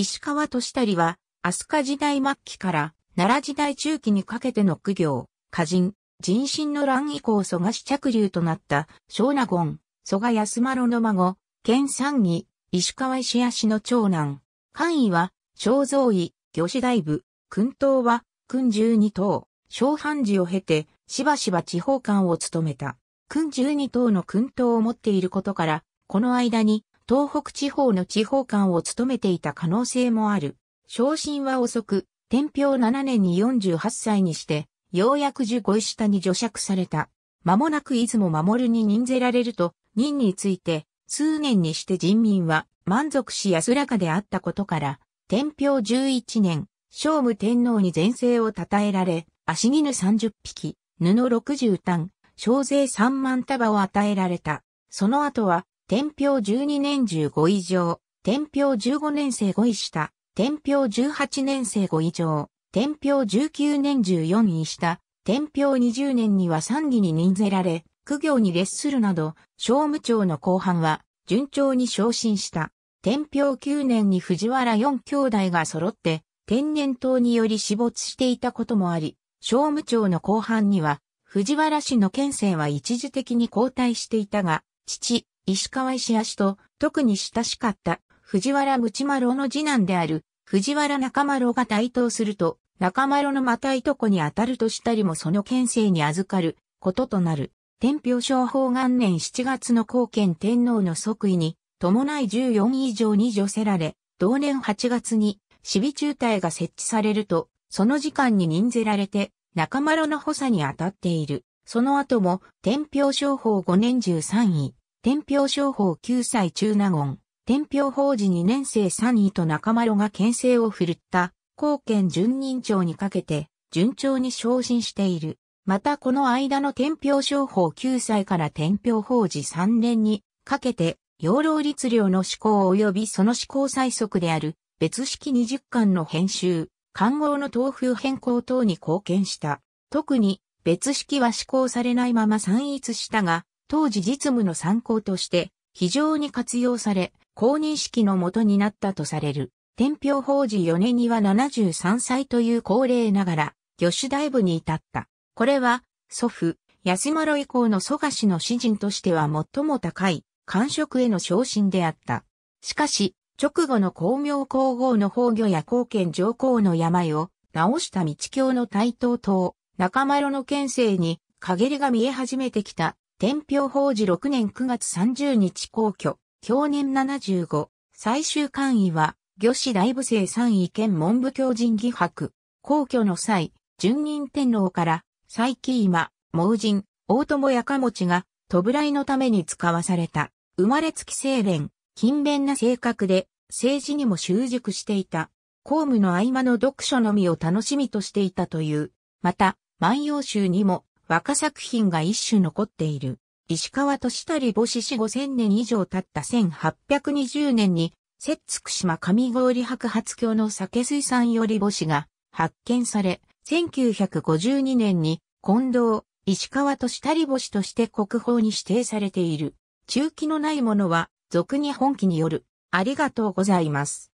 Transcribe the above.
石川俊足は、飛鳥時代末期から奈良時代中期にかけての苦行、歌人、人心の乱以降蘇我氏着流となった、小納言、蘇我安麻の孫、県三義、石川石橋の長男。官位は、正蔵位、御師、大部、君頭は、君十二等、小判事を経て、しばしば地方官を務めた。君十二等の君頭を持っていることから、この間に、東北地方の地方官を務めていた可能性もある。昇進は遅く、天平7年に48歳にして、ようやく1五位下に除釈された。間もなく出雲守に任ぜられると、任について、数年にして人民は満足し安らかであったことから、天平11年、聖武天皇に前世を称えられ、足犬30匹、布60単、小税3万束を与えられた。その後は、天平12年15以上、天平15年生5位下、天平18年生5位上、天平19年14位下、天平20年には三義に任せられ、苦行に列するなど、商務庁の後半は、順調に昇進した。天平9年に藤原四兄弟が揃って、天然痘により死没していたこともあり、商務庁の後半には、藤原氏の県政は一時的に交代していたが、父、石川石足と特に親しかった藤原内丸の次男である藤原中丸が台頭すると、中丸のまたいとこに当たるとしたりもその県政に預かることとなる。天平商法元年7月の後見天皇の即位に伴い14以上に除せられ、同年8月に死備中隊が設置されると、その時間に任ぜられて、中丸の補佐に当たっている。その後も、天平商法5年13位、天平商法9歳中納言、天平法寺2年生3位と中丸が牽制を振るった、後見準任長にかけて、順調に昇進している。またこの間の天平商法9歳から天平法寺3年にかけて、養老律令の施行及びその施行最速である、別式20巻の編集、漢号の東風変更等に貢献した。特に、別式は施行されないまま散逸したが、当時実務の参考として非常に活用され、公認式のもとになったとされる。天平法事4年には73歳という高齢ながら、魚種大部に至った。これは、祖父、安丸以降の蘇我氏の詩人としては最も高い、官職への昇進であった。しかし、直後の光明皇后の崩御や皇権上皇の病を治した道教の台頭等、中丸の県政に陰りが見え始めてきた天平法事6年9月30日皇居、享年75、最終官位は、御子大部生3位兼文部教人義博、皇居の際、順任天皇から、最紀今、盲人、大友やかもちが、らいのために使わされた。生まれつき清廉、勤勉な性格で、政治にも習熟していた。公務の合間の読書のみを楽しみとしていたという。また、万葉集にも、和歌作品が一種残っている。石川敏足母子死後千年以上経った1820年に、摂津島上郡白髪郷の酒水産より母子が発見され、1952年に近藤、石川敏足母子として国宝に指定されている。中期のないものは、俗に本気による。ありがとうございます。